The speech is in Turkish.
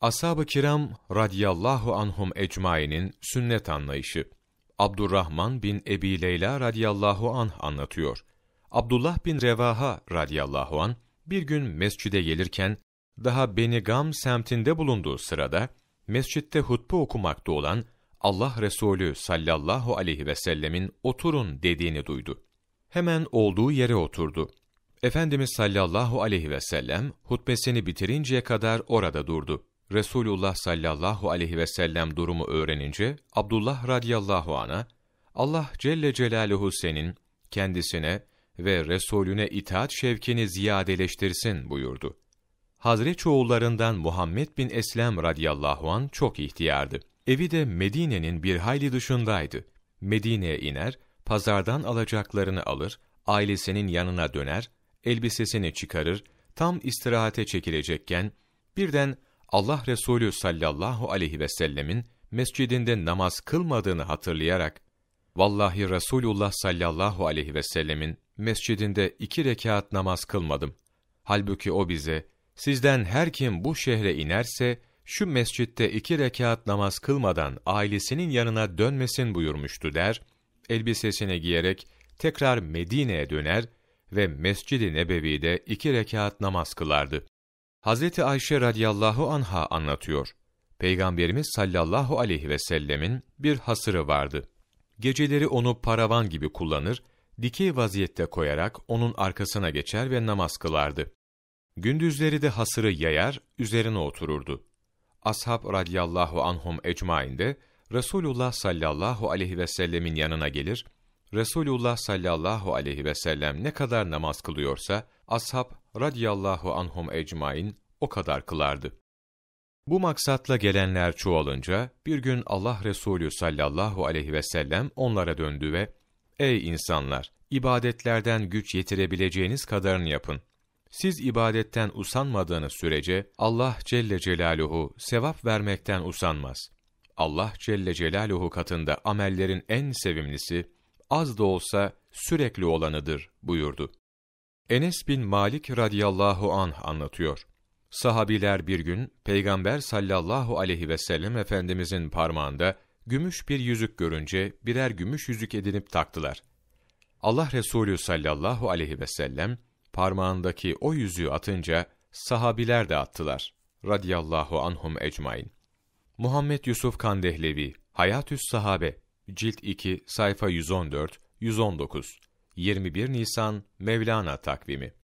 Ashab-ı kiram radiyallahu anhum ecmainin sünnet anlayışı. Abdurrahman bin Ebi Leyla radiyallahu anh anlatıyor. Abdullah bin Revaha radiyallahu an bir gün mescide gelirken daha Beni Gam semtinde bulunduğu sırada mescitte hutbe okumakta olan Allah Resulü sallallahu aleyhi ve sellemin oturun dediğini duydu. Hemen olduğu yere oturdu. Efendimiz sallallahu aleyhi ve sellem hutbesini bitirinceye kadar orada durdu. Resulullah sallallahu aleyhi ve sellem durumu öğrenince Abdullah radıyallahu ana Allah Celle Celaluhu senin kendisine ve Resulüne itaat şevkini ziyadeleştirsin buyurdu. Hazreçi oğullarından Muhammed bin Eslem radıyallahu an çok ihtiyardı. Evi de Medine'nin bir hayli dışındaydı. Medine'ye iner, pazardan alacaklarını alır, ailesinin yanına döner, elbisesini çıkarır, tam istirahate çekilecekken birden Allah Resulü sallallahu aleyhi ve sellemin mescidinde namaz kılmadığını hatırlayarak, Vallahi Resulullah sallallahu aleyhi ve sellemin mescidinde iki rekat namaz kılmadım. Halbuki o bize, sizden her kim bu şehre inerse, şu mescitte iki rekat namaz kılmadan ailesinin yanına dönmesin buyurmuştu der, elbisesini giyerek tekrar Medine'ye döner ve Mescid-i Nebevi'de iki rekat namaz kılardı. Hazreti Ayşe radıyallahu anha anlatıyor. Peygamberimiz sallallahu aleyhi ve sellemin bir hasırı vardı. Geceleri onu paravan gibi kullanır, dikey vaziyette koyarak onun arkasına geçer ve namaz kılardı. Gündüzleri de hasırı yayar, üzerine otururdu. Ashab radıyallahu anhum ecmain de Resulullah sallallahu aleyhi ve sellemin yanına gelir, Resulullah sallallahu aleyhi ve sellem ne kadar namaz kılıyorsa, ashab radiyallahu anhum ecmain o kadar kılardı. Bu maksatla gelenler çoğalınca, bir gün Allah Resulü sallallahu aleyhi ve sellem onlara döndü ve, Ey insanlar! ibadetlerden güç yetirebileceğiniz kadarını yapın. Siz ibadetten usanmadığınız sürece Allah Celle Celaluhu sevap vermekten usanmaz. Allah Celle Celaluhu katında amellerin en sevimlisi, az da olsa sürekli olanıdır buyurdu. Enes bin Malik radıyallahu anh anlatıyor. Sahabiler bir gün Peygamber sallallahu aleyhi ve sellem efendimizin parmağında gümüş bir yüzük görünce birer gümüş yüzük edinip taktılar. Allah Resulü sallallahu aleyhi ve sellem parmağındaki o yüzüğü atınca sahabiler de attılar. Radiyallahu anhum ecmain. Muhammed Yusuf Kandehlevi, Hayatüs Sahabe Cilt 2, sayfa 114, 119. 21 Nisan Mevlana takvimi